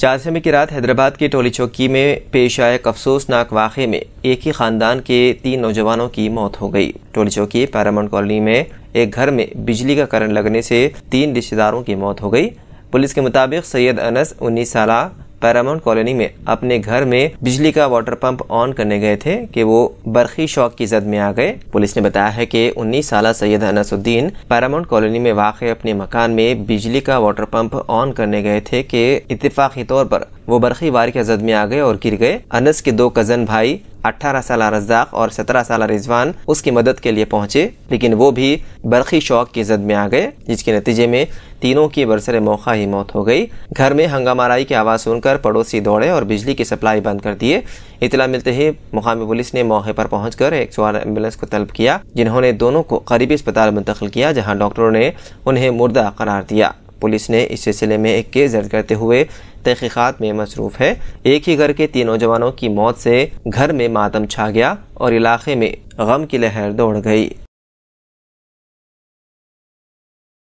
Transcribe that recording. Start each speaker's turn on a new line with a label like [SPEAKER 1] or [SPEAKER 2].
[SPEAKER 1] चारसम की रात हैदराबाद के टोली चौकी में पेश आए एक अफसोसनाक वाक़े में एक ही खानदान के तीन नौजवानों की मौत हो गई टोली चौकी पैरामाउंट कॉलोनी में एक घर में बिजली का करंट लगने से तीन रिश्तेदारों की मौत हो गई पुलिस के मुताबिक सैयद अनस उन्नीस साल पैरामाउंट कॉलोनी में अपने घर में बिजली का वाटर पंप ऑन करने गए थे कि वो बर्फी शौक की जद में आ गए पुलिस ने बताया है कि 19 साल सैयद अनसुद्दीन पैरामाउंट कॉलोनी में वाक़ अपने मकान में बिजली का वाटर पंप ऑन करने गए थे कि इतफाक़ी तौर पर वो बर्फी वार के जद में आ गए और गिर गए अनस के दो कज़न भाई 18 साल रजाक और 17 साल रिजवान उसकी मदद के लिए पहुंचे लेकिन वो भी बर्फी शौक की जद में आ गए जिसके नतीजे में तीनों की बरसर मौका ही मौत हो गई घर में हंगामाराई की आवाज़ सुनकर पड़ोसी दौड़े और बिजली की सप्लाई बंद कर दिए इतला मिलते ही मुकामी पुलिस ने मौके पर पहुँच कर एक सौ एम्बुलेंस को तलब किया जिन्होंने दोनों को करीबी अस्पताल मुंतकिल किया जहाँ डॉक्टरों ने उन्हें मुर्दा करार दिया पुलिस ने इस सिलसिले में एक केस दर्ज करते हुए तहकीक़ात में मसरूफ़ है एक ही घर के तीन नौजवानों की मौत से घर में मातम छा गया और इलाके में गम की लहर दौड़ गई